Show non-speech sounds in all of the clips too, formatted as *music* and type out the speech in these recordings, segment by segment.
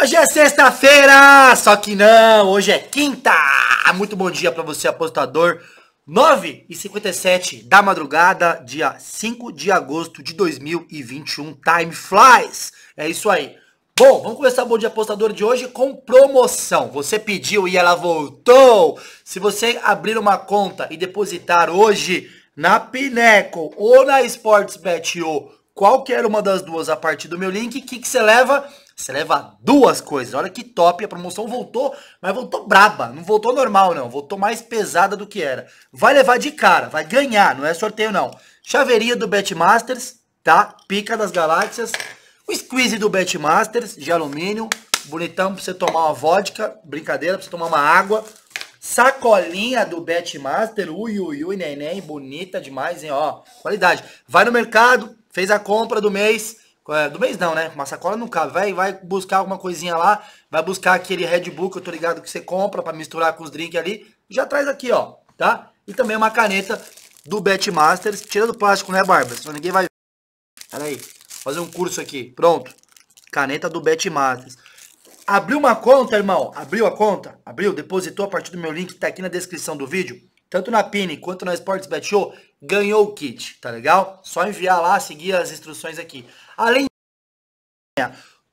Hoje é sexta-feira, só que não, hoje é quinta. Muito bom dia para você, apostador. 9h57 da madrugada, dia 5 de agosto de 2021. Time flies. É isso aí. Bom, vamos começar o Bom Dia Apostador de hoje com promoção. Você pediu e ela voltou. Se você abrir uma conta e depositar hoje na Pineco ou na Sportsbet ou qualquer uma das duas a partir do meu link, o que, que você leva? Você leva duas coisas. Olha que top. A promoção voltou, mas voltou braba. Não voltou normal, não. Voltou mais pesada do que era. Vai levar de cara. Vai ganhar. Não é sorteio, não. Chaveirinha do Betmasters, tá? Pica das Galáxias. O squeeze do Betmasters, de alumínio. Bonitão pra você tomar uma vodka. Brincadeira, pra você tomar uma água. Sacolinha do Betmaster. Ui, ui, ui, neném. Bonita demais, hein? Ó, qualidade. Vai no mercado. Fez a compra do mês é, do mês não, né? Uma sacola não cabe. Vai, vai buscar alguma coisinha lá, vai buscar aquele Red Bull que eu tô ligado que você compra para misturar com os drinks ali. Já traz aqui, ó, tá? E também uma caneta do Betmasters. Tira do plástico, né, Barba? Senão ninguém vai... Pera aí, fazer um curso aqui. Pronto. Caneta do Betmasters. Abriu uma conta, irmão? Abriu a conta? Abriu? Depositou a partir do meu link que tá aqui na descrição do vídeo? Tanto na Pini quanto na Sports Bet Show, ganhou o kit, tá legal? Só enviar lá, seguir as instruções aqui. Além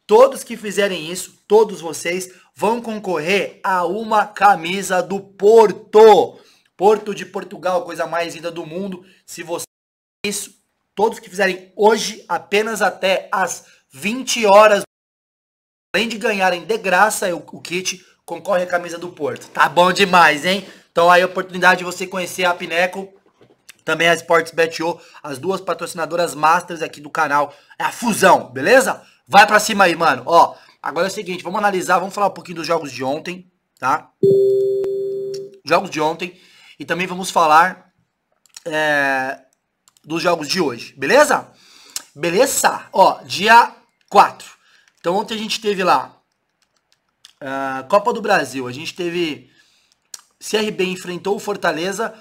todos que fizerem isso, todos vocês vão concorrer a uma camisa do Porto. Porto de Portugal, coisa mais linda do mundo. Se vocês, isso, todos que fizerem hoje apenas até as 20 horas, além de ganharem de graça o, o kit, concorre a camisa do Porto. Tá bom demais, hein? Então aí a oportunidade de você conhecer a Pineco também a Sportsbet.io, as duas patrocinadoras masters aqui do canal. É a fusão, beleza? Vai pra cima aí, mano. Ó, agora é o seguinte, vamos analisar, vamos falar um pouquinho dos jogos de ontem, tá? Jogos de ontem e também vamos falar é, dos jogos de hoje, beleza? Beleza? Ó, dia 4. Então ontem a gente teve lá uh, Copa do Brasil, a gente teve CRB enfrentou o Fortaleza,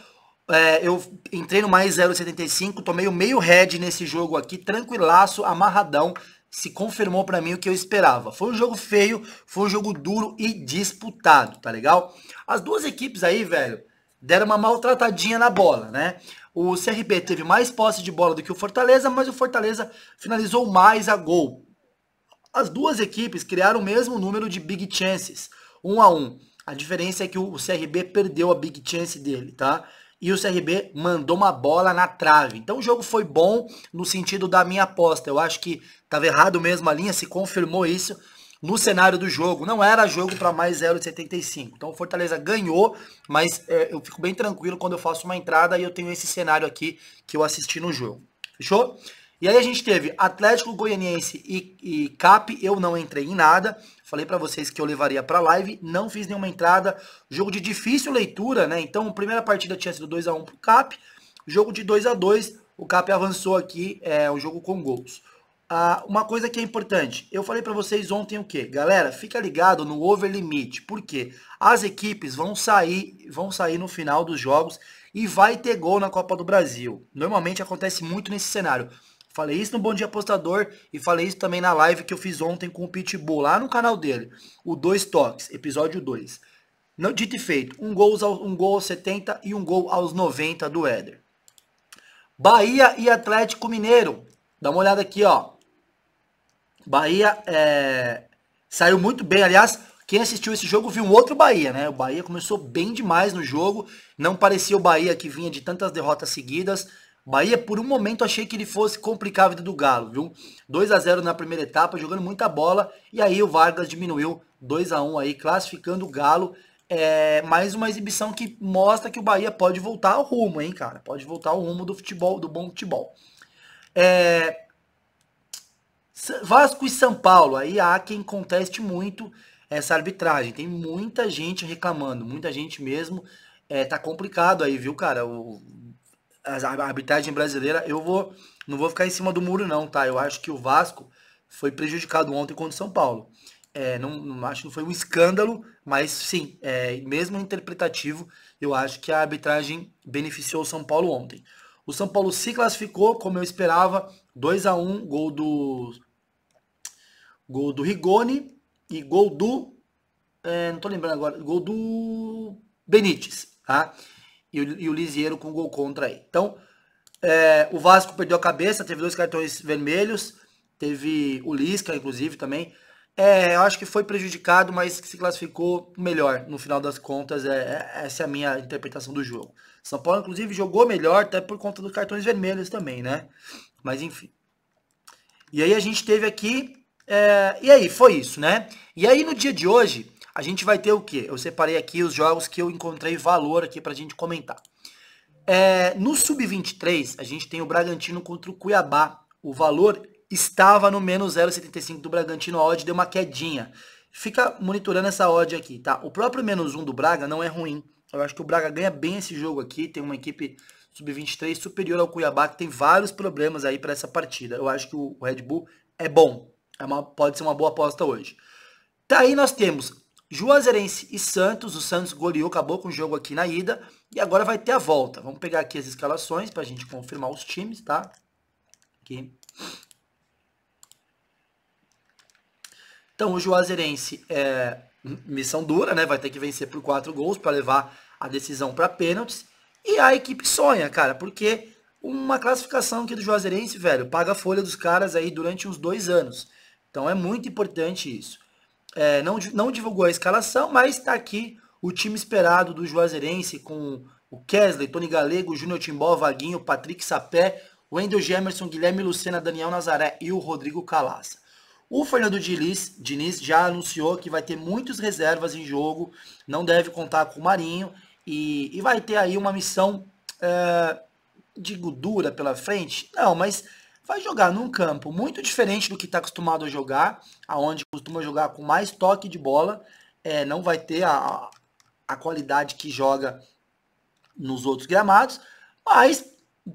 é, eu entrei no mais 0,75, tomei o meio head nesse jogo aqui, tranquilaço, amarradão. Se confirmou para mim o que eu esperava. Foi um jogo feio, foi um jogo duro e disputado, tá legal? As duas equipes aí, velho, deram uma maltratadinha na bola, né? O CRB teve mais posse de bola do que o Fortaleza, mas o Fortaleza finalizou mais a gol. As duas equipes criaram o mesmo número de big chances, um a um. A diferença é que o CRB perdeu a big chance dele, tá? e o CRB mandou uma bola na trave. Então o jogo foi bom no sentido da minha aposta. Eu acho que estava errado mesmo a linha, se confirmou isso no cenário do jogo. Não era jogo para mais 0,75. Então o Fortaleza ganhou, mas é, eu fico bem tranquilo quando eu faço uma entrada e eu tenho esse cenário aqui que eu assisti no jogo. Fechou? E aí a gente teve Atlético Goianiense e, e Cap, eu não entrei em nada. Falei para vocês que eu levaria para live, não fiz nenhuma entrada. Jogo de difícil leitura, né? Então, primeira partida tinha sido 2 a 1 pro Cap. Jogo de 2 a 2, o Cap avançou aqui, é um jogo com gols. Ah, uma coisa que é importante, eu falei para vocês ontem o que, galera, fica ligado no over limite porque as equipes vão sair, vão sair no final dos jogos e vai ter gol na Copa do Brasil. Normalmente acontece muito nesse cenário. Falei isso no Bom Dia Apostador e falei isso também na live que eu fiz ontem com o Pitbull, lá no canal dele. O Dois Toques, episódio 2. Dito e feito, um gol, aos, um gol aos 70 e um gol aos 90 do Éder. Bahia e Atlético Mineiro. Dá uma olhada aqui, ó. Bahia é... saiu muito bem. Aliás, quem assistiu esse jogo viu um outro Bahia, né? O Bahia começou bem demais no jogo. Não parecia o Bahia que vinha de tantas derrotas seguidas. Bahia, por um momento, achei que ele fosse complicar a vida do Galo, viu? 2 a 0 na primeira etapa, jogando muita bola, e aí o Vargas diminuiu 2 a 1 aí, classificando o Galo. É, mais uma exibição que mostra que o Bahia pode voltar ao rumo, hein, cara? Pode voltar ao rumo do futebol, do bom futebol. É, Vasco e São Paulo, aí há quem conteste muito essa arbitragem. Tem muita gente reclamando, muita gente mesmo. É, tá complicado aí, viu, cara? O a arbitragem brasileira, eu vou não vou ficar em cima do muro não, tá? Eu acho que o Vasco foi prejudicado ontem contra o São Paulo. É, não, não, acho que foi um escândalo, mas sim, é, mesmo interpretativo, eu acho que a arbitragem beneficiou o São Paulo ontem. O São Paulo se classificou, como eu esperava, 2 a 1 gol do gol do Rigoni e gol do é, não tô lembrando agora, gol do Benítez, tá? e o, e o Lisieiro com gol contra aí. Então, é, o Vasco perdeu a cabeça, teve dois cartões vermelhos, teve o Lisca, é, inclusive, também. É, eu acho que foi prejudicado, mas que se classificou melhor. No final das contas, é, é, essa é a minha interpretação do jogo. São Paulo, inclusive, jogou melhor, até por conta dos cartões vermelhos também, né? Mas enfim. E aí a gente teve aqui. É, e aí, foi isso, né? E aí no dia de hoje, a gente vai ter o que? Eu separei aqui os jogos que eu encontrei valor aqui para a gente comentar. É, no Sub-23, a gente tem o Bragantino contra o Cuiabá. O valor estava no menos 0,75 do Bragantino, a odd deu uma quedinha. Fica monitorando essa odd aqui, tá? O próprio menos 1 do Braga não é ruim. Eu acho que o Braga ganha bem esse jogo aqui, tem uma equipe sub-23 superior ao Cuiabá, que tem vários problemas aí para essa partida. Eu acho que o Red Bull é bom, é uma, pode ser uma boa aposta hoje. Daí tá nós temos Juazeirense e Santos. O Santos goleou, acabou com o jogo aqui na ida. E agora vai ter a volta. Vamos pegar aqui as escalações para a gente confirmar os times, tá? Aqui. Então, o Juazeirense é missão dura, né? Vai ter que vencer por quatro gols para levar a decisão para pênaltis. E a equipe sonha, cara, porque uma classificação aqui do Juazeirense, velho, paga a folha dos caras aí durante uns dois anos. Então é muito importante isso é, não, não divulgou a escalação, mas está aqui o time esperado do Juazeirense com o Kesley, Tony Galego, Júnior Timbó, Vaguinho, Patrick Sapé, Wendel Gemerson, Guilherme Lucena, Daniel Nazaré e o Rodrigo Calaça. O Fernando Diniz, Diniz já anunciou que vai ter muitas reservas em jogo, não deve contar com o Marinho e, e vai ter aí uma missão, é, digo, dura pela frente? Não, mas vai jogar num campo muito diferente do que está acostumado a jogar, aonde costuma jogar com mais toque de bola, é, não vai ter a, a qualidade que joga nos outros gramados, mas,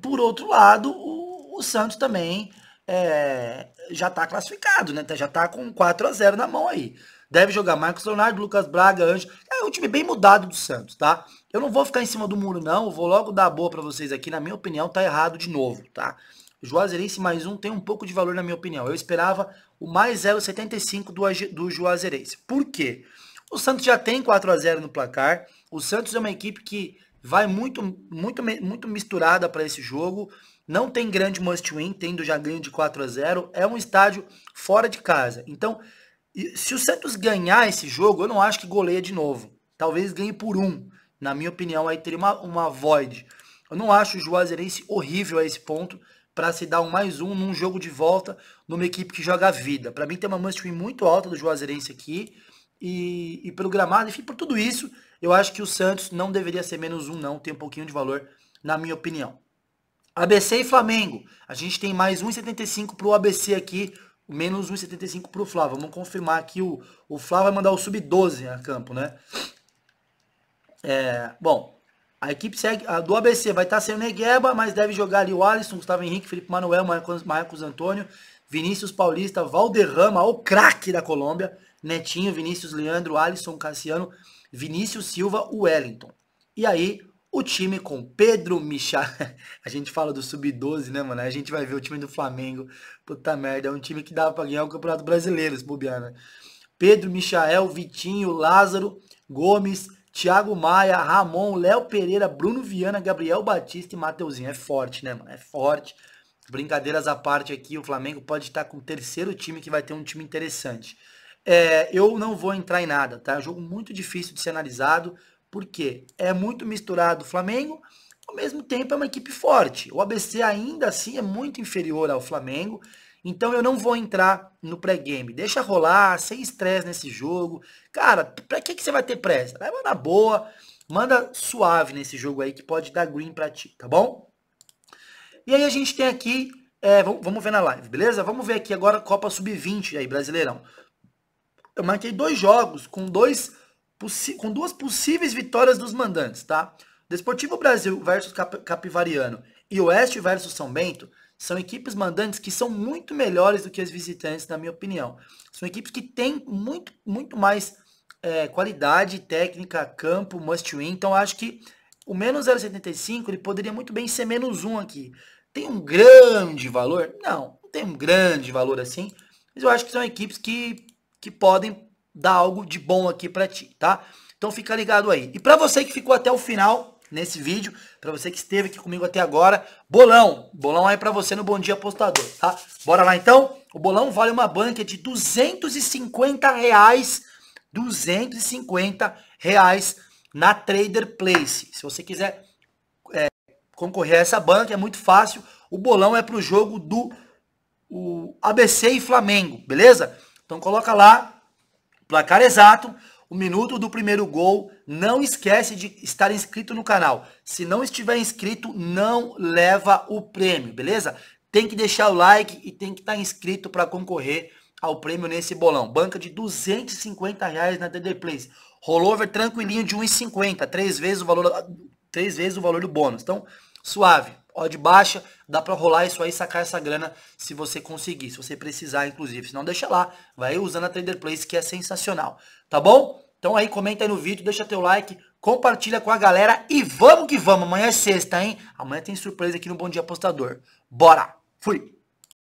por outro lado, o, o Santos também é, já está classificado, né? já está com 4 a 0 na mão aí. Deve jogar Marcos Leonardo, Lucas Braga, Anjo. É um time bem mudado do Santos, tá? Eu não vou ficar em cima do muro, não. Eu vou logo dar a boa para vocês aqui. Na minha opinião, tá errado de novo, tá? Juazeirense mais um tem um pouco de valor, na minha opinião. Eu esperava o mais 0,75 do, do Juazeirense. Por quê? O Santos já tem 4 a 0 no placar. O Santos é uma equipe que vai muito, muito, muito misturada para esse jogo. Não tem grande must win, tendo já ganho de 4 a 0. É um estádio fora de casa. Então, se o Santos ganhar esse jogo, eu não acho que goleia de novo. Talvez ganhe por um. Na minha opinião, aí teria uma, uma void. Eu não acho o Juazeirense horrível a esse ponto para se dar um mais um num jogo de volta numa equipe que joga a vida. Para mim tem uma must win muito alta do Juazeirense aqui e, e pelo gramado, enfim, por tudo isso, eu acho que o Santos não deveria ser menos um não, tem um pouquinho de valor na minha opinião. ABC e Flamengo. A gente tem mais 1,75 para o ABC aqui, menos 1,75 para o Flávio Vamos confirmar aqui. O, o Flávio vai mandar o sub-12 a campo, né? É, bom, a equipe segue, a do ABC vai estar tá sem o Negueba, mas deve jogar ali o Alisson, Gustavo Henrique, Felipe Manuel, Marcos, Marcos Antônio, Vinícius Paulista, Valderrama, o craque da Colômbia, Netinho, Vinícius Leandro, Alisson Cassiano, Vinícius Silva, Wellington. E aí, o time com Pedro Michel. *laughs* A gente fala do sub-12, né, mano? A gente vai ver o time do Flamengo. Puta merda, é um time que dava pra ganhar o Campeonato Brasileiro, se né? Pedro, Michael, Vitinho, Lázaro, Gomes, Thiago Maia, Ramon, Léo Pereira, Bruno Viana, Gabriel Batista e Mateuzinho. É forte, né, mano? É forte. Brincadeiras à parte aqui, o Flamengo pode estar com o terceiro time que vai ter um time interessante. É, eu não vou entrar em nada, tá? É um jogo muito difícil de ser analisado, porque é muito misturado o Flamengo, ao mesmo tempo é uma equipe forte. O ABC ainda assim é muito inferior ao Flamengo, então eu não vou entrar no pré-game. Deixa rolar, sem estresse nesse jogo. Cara, pra que, que você vai ter pressa? Leva na boa, manda suave nesse jogo aí que pode dar green pra ti, tá bom? E aí a gente tem aqui, é, vamos ver na live, beleza? Vamos ver aqui agora Copa Sub-20 aí, Brasileirão. Eu marquei dois jogos com, dois, com duas possíveis vitórias dos mandantes, tá? Desportivo Brasil versus Cap Capivariano e Oeste versus São Bento são equipes mandantes que são muito melhores do que as visitantes, na minha opinião. São equipes que têm muito, muito mais é, qualidade técnica, campo, must win. Então, acho que o menos 0,75 ele poderia muito bem ser menos 1 aqui. Tem um grande valor? Não, não tem um grande valor assim. Mas eu acho que são equipes que, que podem dar algo de bom aqui para ti, tá? Então, fica ligado aí. E para você que ficou até o final, nesse vídeo. Para você que esteve aqui comigo até agora, bolão. Bolão aí para você no Bom Dia Apostador, tá? Bora lá então? O bolão vale uma banca de 250 reais, 250 reais na Trader Place. Se você quiser é, concorrer a essa banca, é muito fácil. O bolão é para o jogo do o ABC e Flamengo, beleza? Então coloca lá, placar exato, o minuto do primeiro gol. Não esquece de estar inscrito no canal. Se não estiver inscrito, não leva o prêmio, beleza? Tem que deixar o like e tem que estar tá inscrito para concorrer ao prêmio nesse bolão. Banca de 250 reais na DD Place. Rollover tranquilinho de 1,50, três vezes o valor, três vezes o valor do bônus. Então, suave odd baixa, dá para rolar isso aí, sacar essa grana se você conseguir, se você precisar, inclusive. Se não, deixa lá, vai usando a Trader Place que é sensacional, tá bom? Então aí, comenta aí no vídeo, deixa teu like, compartilha com a galera e vamos que vamos. Amanhã é sexta, hein? Amanhã tem surpresa aqui no Bom Dia Apostador. Bora! Fui!